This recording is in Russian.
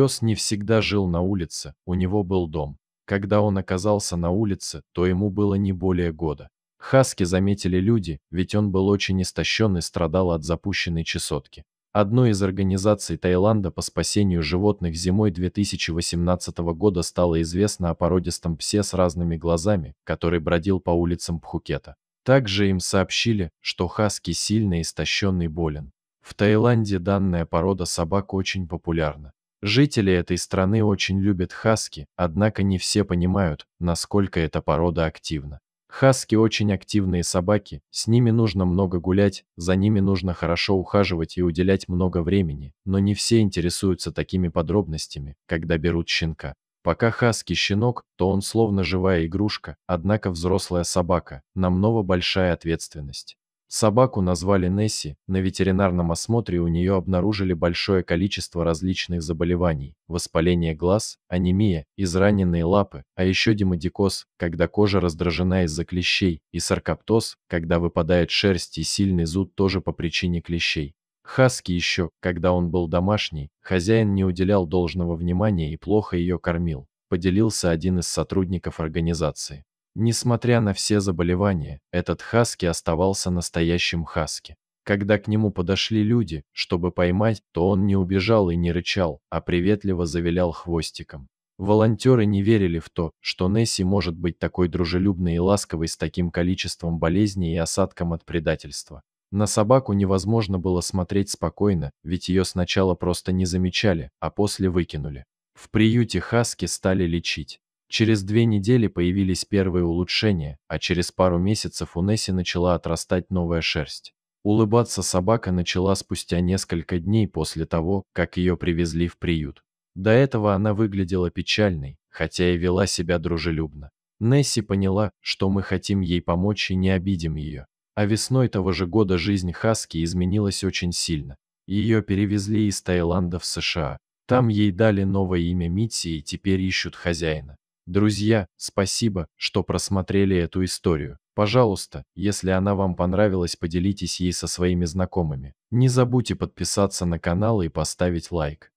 Пес не всегда жил на улице, у него был дом. Когда он оказался на улице, то ему было не более года. Хаски заметили люди, ведь он был очень истощен и страдал от запущенной чесотки. Одной из организаций Таиланда по спасению животных зимой 2018 года стало известно о породистом псе с разными глазами, который бродил по улицам Пхукета. Также им сообщили, что хаски сильно истощенный болен. В Таиланде данная порода собак очень популярна. Жители этой страны очень любят хаски, однако не все понимают, насколько эта порода активна. Хаски очень активные собаки, с ними нужно много гулять, за ними нужно хорошо ухаживать и уделять много времени, но не все интересуются такими подробностями, когда берут щенка. Пока хаски щенок, то он словно живая игрушка, однако взрослая собака, намного большая ответственность. Собаку назвали Несси, на ветеринарном осмотре у нее обнаружили большое количество различных заболеваний, воспаление глаз, анемия, израненные лапы, а еще демодикоз, когда кожа раздражена из-за клещей, и саркоптоз, когда выпадает шерсть и сильный зуд тоже по причине клещей. Хаски еще, когда он был домашний, хозяин не уделял должного внимания и плохо ее кормил, поделился один из сотрудников организации. Несмотря на все заболевания, этот хаски оставался настоящим хаски. Когда к нему подошли люди, чтобы поймать, то он не убежал и не рычал, а приветливо завилял хвостиком. Волонтеры не верили в то, что Несси может быть такой дружелюбной и ласковой с таким количеством болезней и осадком от предательства. На собаку невозможно было смотреть спокойно, ведь ее сначала просто не замечали, а после выкинули. В приюте Хаски стали лечить. Через две недели появились первые улучшения, а через пару месяцев у Несси начала отрастать новая шерсть. Улыбаться собака начала спустя несколько дней после того, как ее привезли в приют. До этого она выглядела печальной, хотя и вела себя дружелюбно. Несси поняла, что мы хотим ей помочь и не обидим ее. А весной того же года жизнь Хаски изменилась очень сильно. Ее перевезли из Таиланда в США. Там ей дали новое имя Митси и теперь ищут хозяина. Друзья, спасибо, что просмотрели эту историю. Пожалуйста, если она вам понравилась, поделитесь ей со своими знакомыми. Не забудьте подписаться на канал и поставить лайк.